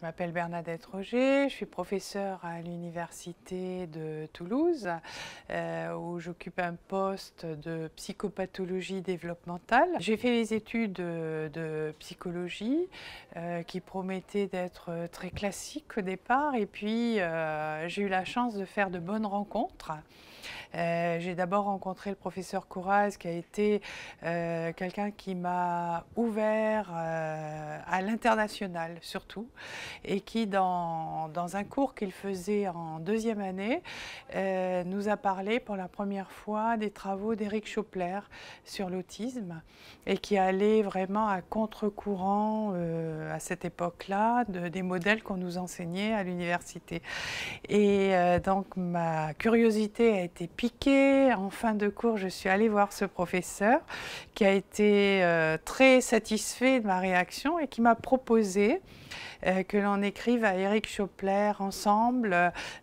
Je m'appelle Bernadette Roger, je suis professeure à l'Université de Toulouse euh, où j'occupe un poste de psychopathologie développementale. J'ai fait les études de, psychologie euh, qui promettaient d'être très classiques au départ et puis euh, j'ai eu la chance de faire de bonnes rencontres euh, j'ai d'abord rencontré le professeur Couraz, qui a été euh, quelqu'un qui m'a ouvert euh, à l'international surtout, et qui, dans, dans un cours qu'il faisait en deuxième année, nous a parlé pour la première fois des travaux d'Éric Schopler sur l'autisme, et qui allait vraiment à contre-courant à cette époque-là des modèles qu'on nous enseignait à l'université. Et donc ma curiosité a été piqué. En fin de cours, je suis allée voir ce professeur qui a été euh, très satisfait de ma réaction et qui m'a proposé euh, que l'on écrive à Eric Chopler ensemble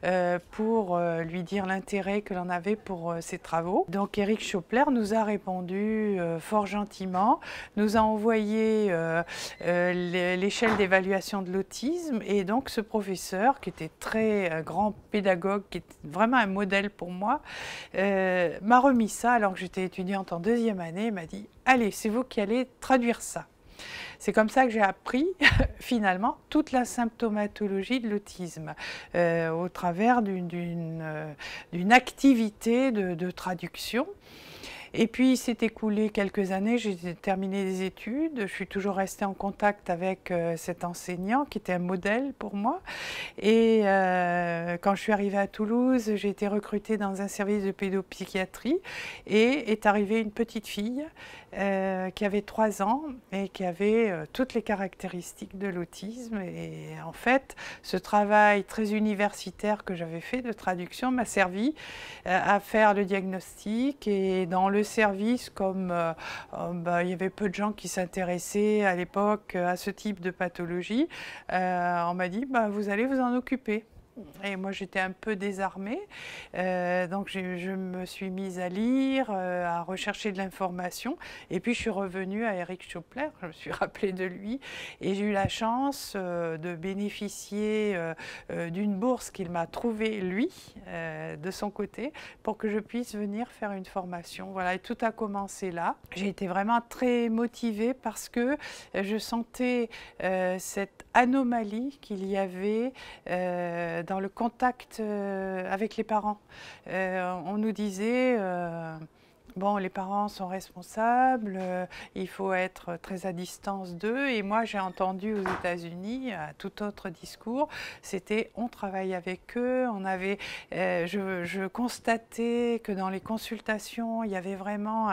euh, pour euh, lui dire l'intérêt que l'on avait pour ses travaux. Donc Eric Chopler nous a répondu fort gentiment, nous a envoyé l'échelle d'évaluation de l'autisme et donc ce professeur qui était très grand pédagogue, qui est vraiment un modèle pour moi, m'a remis ça alors que j'étais étudiante en deuxième année, m'a dit allez, c'est vous qui allez traduire ça. C'est comme ça que j'ai appris finalement toute la symptomatologie de l'autisme euh, au travers d'une euh, activité de traduction et puis, il s'est écoulé quelques années, j'ai terminé les études, je suis toujours restée en contact avec euh, cet enseignant qui était un modèle pour moi. Et euh, quand je suis arrivée à Toulouse, j'ai été recrutée dans un service de pédopsychiatrie et est arrivée une petite fille euh, qui avait 3 ans et qui avait toutes les caractéristiques de l'autisme. Et en fait, ce travail très universitaire que j'avais fait de traduction m'a servi à faire le diagnostic et dans le service, comme euh, euh, bah, il y avait peu de gens qui s'intéressaient à l'époque euh, à ce type de pathologie, on m'a dit bah, vous allez vous en occuper. Et moi, j'étais un peu désarmée. Euh, donc, je, me suis mise à lire, euh, à rechercher de l'information. Et puis, je suis revenue à Eric Chopler. Je me suis rappelée de lui. Et j'ai eu la chance euh, de bénéficier d'une bourse qu'il m'a trouvée, lui, de son côté, pour que je puisse venir faire une formation. Voilà, et tout a commencé là. J'ai été vraiment très motivée parce que je sentais cette anomalie qu'il y avait dans le contact euh, avec les parents. Euh, on nous disait euh, bon, les parents sont responsables, euh, il faut être très à distance d'eux. Et moi, j'ai entendu aux États-Unis euh, tout autre discours. C'était on travaille avec eux. On avait, euh, je, constatais que dans les consultations, il y avait vraiment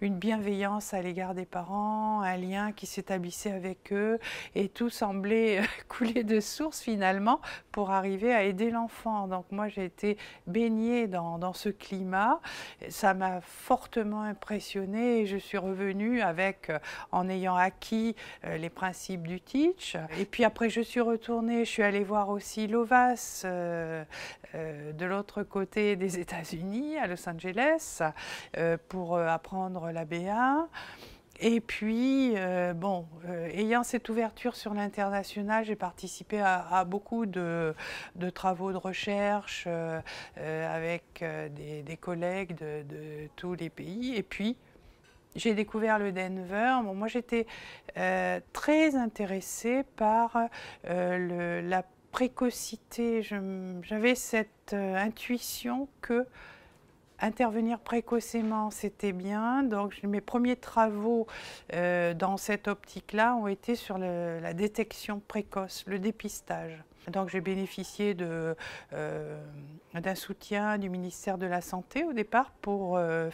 une bienveillance à l'égard des parents, un lien qui s'établissait avec eux, et tout semblait couler de source finalement pour arriver à aider l'enfant. Donc moi, j'ai été baignée dans, dans ce climat. Ça m'a fortement impressionnée et je suis revenue avec, euh, en ayant acquis euh, les principes du teach. Et puis après, je suis retournée, je suis allée voir aussi l'OVAS euh, de l'autre côté des États-Unis, à Los Angeles, pour apprendre la BA. Et puis, euh, bon, euh, ayant cette ouverture sur l'international, j'ai participé à, beaucoup de, travaux de recherche euh, avec des, collègues de, tous les pays. Et puis, j'ai découvert le Denver. moi, j'étais très intéressée par la précocité. J'avais cette intuition que intervenir précocement, c'était bien. Donc, mes premiers travaux euh, dans cette optique-là ont été sur la détection précoce, le dépistage. Donc j'ai bénéficié euh, d'un soutien du ministère de la Santé au départ pour euh,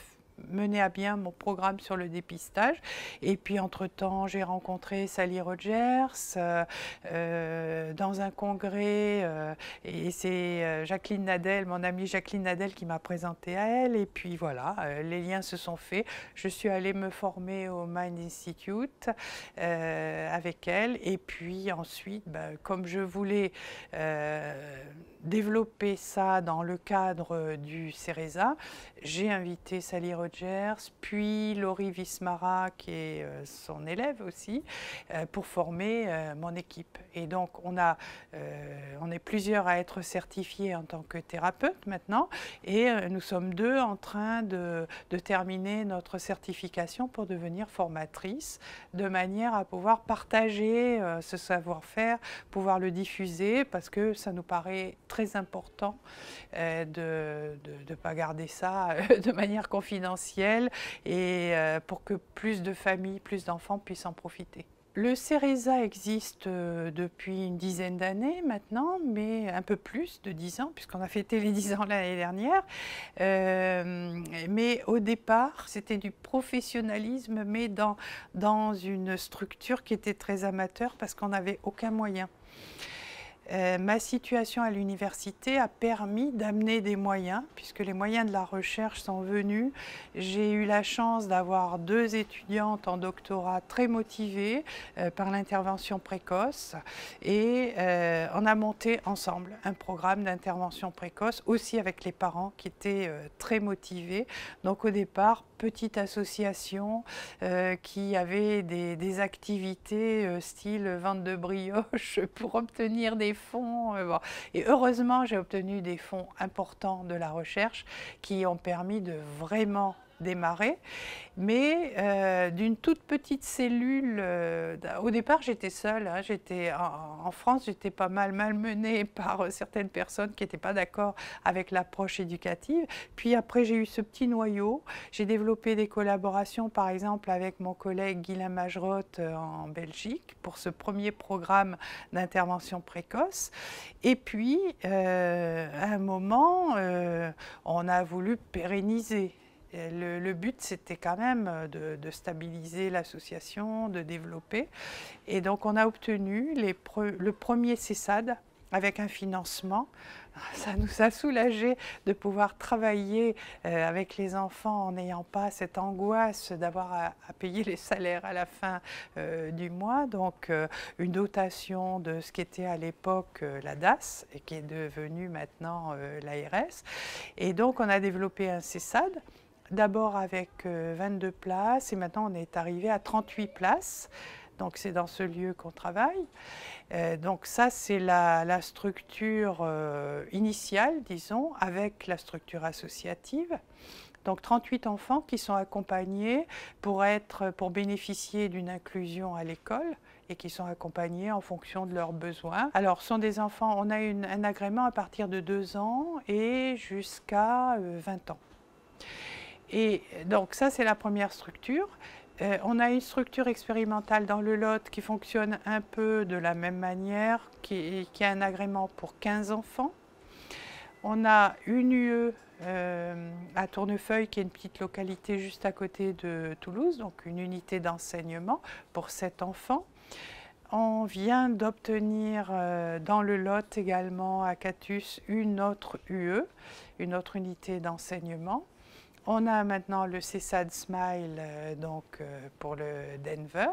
mener à bien mon programme sur le dépistage. Et puis, entre-temps, j'ai rencontré Sally Rogers euh, euh, dans un congrès. Euh, et c'est Jacqueline Nadel, mon amie Jacqueline Nadel, qui m'a présenté à elle. Et puis, voilà, les liens se sont faits. Je suis allée me former au Mind Institute avec elle. Et puis, ensuite, ben, comme je voulais développer ça dans le cadre du CERESA, j'ai invité Sally Rogers puis Laurie Vismara, qui est euh, son élève aussi, euh, pour former euh, mon équipe. Et donc, on, a, on est plusieurs à être certifiés en tant que thérapeute maintenant, et nous sommes deux en train de, de terminer notre certification pour devenir formatrice, de manière à pouvoir partager ce savoir-faire, pouvoir le diffuser, parce que ça nous paraît très important de ne pas garder ça de manière confidentielle et euh, pour que plus de familles, plus d'enfants puissent en profiter. Le CERESA existe euh, depuis une dizaine d'années maintenant, mais un peu plus de dix ans, puisqu'on a fêté les dix ans l'année dernière. Euh, mais au départ, c'était du professionnalisme, mais dans, dans une structure qui était très amateur, parce qu'on n'avait aucun moyen. Euh, ma situation à l'université a permis d'amener des moyens, puisque les moyens de la recherche sont venus. J'ai eu la chance d'avoir deux étudiantes en doctorat très motivées euh, par l'intervention précoce et euh, on a monté ensemble un programme d'intervention précoce, aussi avec les parents qui étaient très motivés. Donc au départ, petite association qui avait des, des activités style vente de brioche pour obtenir des fonds. Euh, Et heureusement, j'ai obtenu des fonds importants de la recherche qui ont permis de vraiment démarrer, mais euh, d'une toute petite cellule. Euh, au départ, j'étais seule. Hein, j'étais en, France, j'étais pas mal malmenée par euh, certaines personnes qui n'étaient pas d'accord avec l'approche éducative. Puis après, j'ai eu ce petit noyau. J'ai développé des collaborations, par exemple, avec mon collègue Guilain Majerotte en Belgique pour ce premier programme d'intervention précoce. Et puis, à un moment, on a voulu pérenniser le, but, c'était quand même euh, de, stabiliser l'association, de développer. Et donc, on a obtenu le premier CESAD avec un financement. Ça nous a soulagé de pouvoir travailler euh, avec les enfants en n'ayant pas cette angoisse d'avoir à, payer les salaires à la fin euh, du mois. Donc une dotation de ce qu'était à l'époque la DAS et qui est devenue maintenant l'ARS. Et donc on a développé un CESAD d'abord avec 22 euh, places et maintenant on est arrivé à 38 places. Donc c'est dans ce lieu qu'on travaille. Euh, donc ça, c'est la, structure euh, initiale, disons, avec la structure associative. Donc 38 enfants qui sont accompagnés pour, être, pour bénéficier d'une inclusion à l'école et qui sont accompagnés en fonction de leurs besoins. Alors, ce sont des enfants, on a un agrément à partir de 2 ans et jusqu'à 20 ans. Et donc ça, c'est la première structure. Euh, on a une structure expérimentale dans le Lot qui fonctionne un peu de la même manière, qui, qui a un agrément pour 15 enfants. On a une UE euh, à Tournefeuille, qui est une petite localité juste à côté de Toulouse, donc une unité d'enseignement pour 7 enfants. On vient d'obtenir euh, dans le Lot également à Catus une autre UE, une autre unité d'enseignement. On a maintenant le CESAD Smile euh, donc, euh, pour le Denver.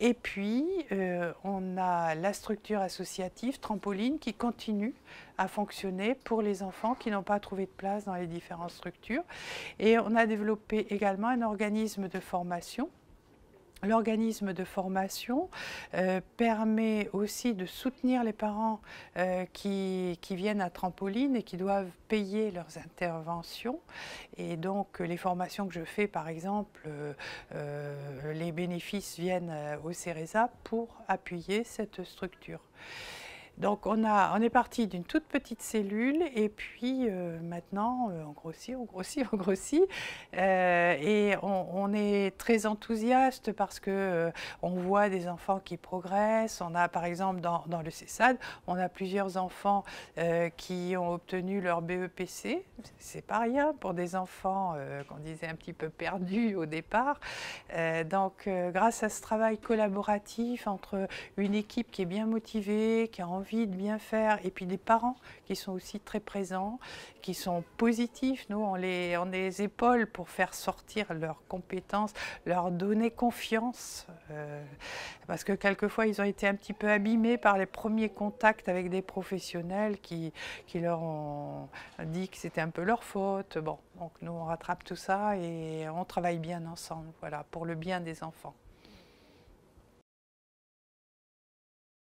Et puis, euh, on a la structure associative Trampoline qui continue à fonctionner pour les enfants qui n'ont pas trouvé de place dans les différentes structures. Et on a développé également un organisme de formation L'organisme de formation euh, permet aussi de soutenir les parents euh, qui, viennent à trampoline et qui doivent payer leurs interventions. Et donc les formations que je fais, par exemple, euh, les bénéfices viennent au CERESA pour appuyer cette structure. Donc on, a, on est parti d'une toute petite cellule et puis euh, maintenant euh, on grossit, on grossit, on grossit euh, et on, est très enthousiaste parce que on voit des enfants qui progressent. On a par exemple dans, le CESAD, on a plusieurs enfants qui ont obtenu leur BEPC. C'est pas rien pour des enfants qu'on disait un petit peu perdus au départ. donc grâce à ce travail collaboratif entre une équipe qui est bien motivée, qui a envie de bien faire, et puis des parents qui sont aussi très présents, qui sont positifs. Nous, on les, on les épaules pour faire sortir leurs compétences, leur donner confiance, euh, parce que quelquefois, ils ont été un petit peu abîmés par les premiers contacts avec des professionnels qui, qui leur ont dit que c'était un peu leur faute. Bon, donc nous, on rattrape tout ça et on travaille bien ensemble, voilà, pour le bien des enfants.